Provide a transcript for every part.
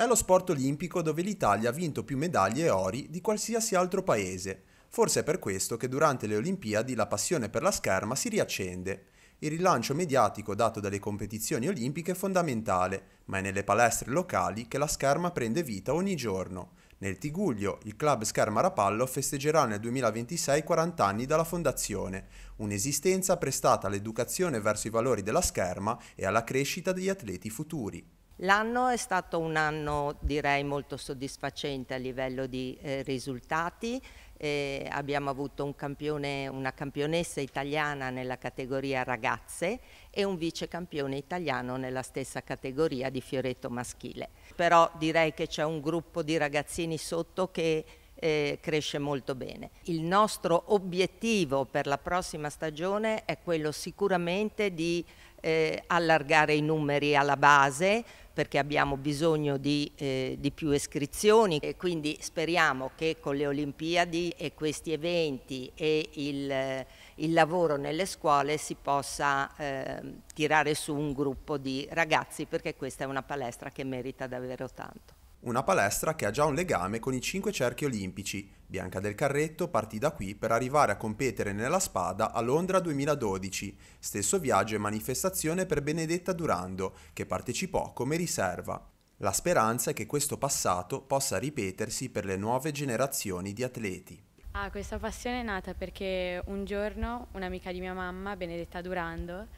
È lo sport olimpico dove l'Italia ha vinto più medaglie e ori di qualsiasi altro paese. Forse è per questo che durante le Olimpiadi la passione per la scherma si riaccende. Il rilancio mediatico dato dalle competizioni olimpiche è fondamentale, ma è nelle palestre locali che la scherma prende vita ogni giorno. Nel Tiguglio, il club Scherma Rapallo festeggerà nel 2026 40 anni dalla fondazione, un'esistenza prestata all'educazione verso i valori della scherma e alla crescita degli atleti futuri. L'anno è stato un anno direi molto soddisfacente a livello di eh, risultati, eh, abbiamo avuto un campione, una campionessa italiana nella categoria ragazze e un vice campione italiano nella stessa categoria di fioretto maschile. Però direi che c'è un gruppo di ragazzini sotto che eh, cresce molto bene. Il nostro obiettivo per la prossima stagione è quello sicuramente di eh, allargare i numeri alla base, perché abbiamo bisogno di, eh, di più iscrizioni e quindi speriamo che con le Olimpiadi e questi eventi e il, il lavoro nelle scuole si possa eh, tirare su un gruppo di ragazzi perché questa è una palestra che merita davvero tanto. Una palestra che ha già un legame con i cinque cerchi olimpici Bianca del Carretto partì da qui per arrivare a competere nella spada a Londra 2012, stesso viaggio e manifestazione per Benedetta Durando, che partecipò come riserva. La speranza è che questo passato possa ripetersi per le nuove generazioni di atleti. Ah, questa passione è nata perché un giorno un'amica di mia mamma, Benedetta Durando,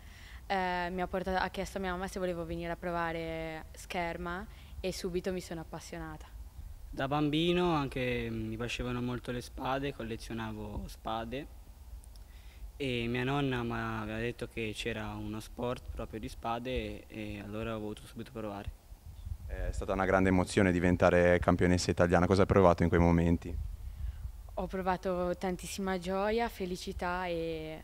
eh, mi ha, portato, ha chiesto a mia mamma se volevo venire a provare scherma e subito mi sono appassionata. Da bambino anche mi piacevano molto le spade, collezionavo spade e mia nonna mi aveva detto che c'era uno sport proprio di spade e allora ho voluto subito provare. È stata una grande emozione diventare campionessa italiana, cosa hai provato in quei momenti? Ho provato tantissima gioia, felicità e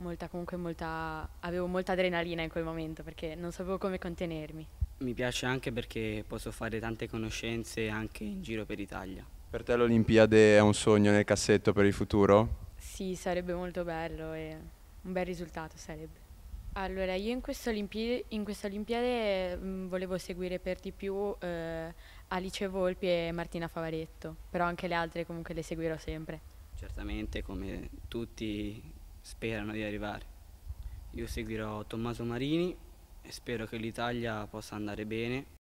molta, comunque molta, avevo molta adrenalina in quel momento perché non sapevo come contenermi. Mi piace anche perché posso fare tante conoscenze anche in giro per Italia. Per te l'Olimpiade è un sogno nel cassetto per il futuro? Sì, sarebbe molto bello e un bel risultato sarebbe. Allora, io in questa Olimpiade, Olimpiade mm, volevo seguire per di più eh, Alice Volpi e Martina Favaretto, però anche le altre comunque le seguirò sempre. Certamente, come tutti sperano di arrivare. Io seguirò Tommaso Marini e spero che l'Italia possa andare bene